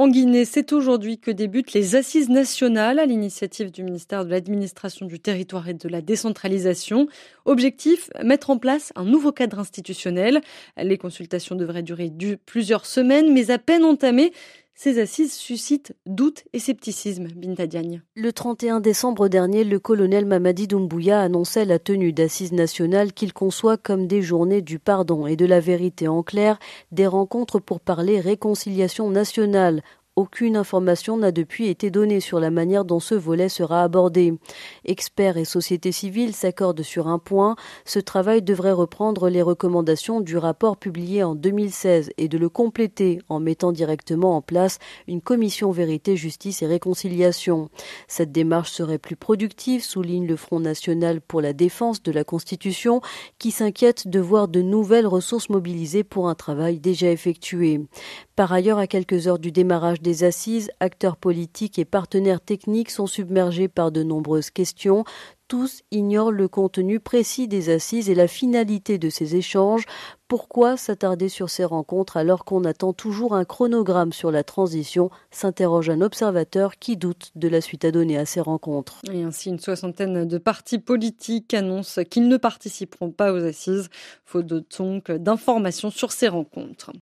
En Guinée, c'est aujourd'hui que débutent les assises nationales à l'initiative du ministère de l'Administration du territoire et de la décentralisation. Objectif, mettre en place un nouveau cadre institutionnel. Les consultations devraient durer plusieurs semaines, mais à peine entamées, ces assises suscitent doute et scepticisme, Binta Le 31 décembre dernier, le colonel Mamadi Doumbouya annonçait la tenue d'assises nationales qu'il conçoit comme des journées du pardon et de la vérité en clair, des rencontres pour parler réconciliation nationale aucune information n'a depuis été donnée sur la manière dont ce volet sera abordé. Experts et sociétés civiles s'accordent sur un point, ce travail devrait reprendre les recommandations du rapport publié en 2016 et de le compléter en mettant directement en place une commission vérité, justice et réconciliation. Cette démarche serait plus productive, souligne le Front national pour la défense de la Constitution, qui s'inquiète de voir de nouvelles ressources mobilisées pour un travail déjà effectué. Par ailleurs, à quelques heures du démarrage des assises, acteurs politiques et partenaires techniques sont submergés par de nombreuses questions, tous ignorent le contenu précis des assises et la finalité de ces échanges. Pourquoi s'attarder sur ces rencontres alors qu'on attend toujours un chronogramme sur la transition s'interroge un observateur qui doute de la suite à donner à ces rencontres. Et ainsi, une soixantaine de partis politiques annoncent qu'ils ne participeront pas aux assises, faute donc d'informations sur ces rencontres.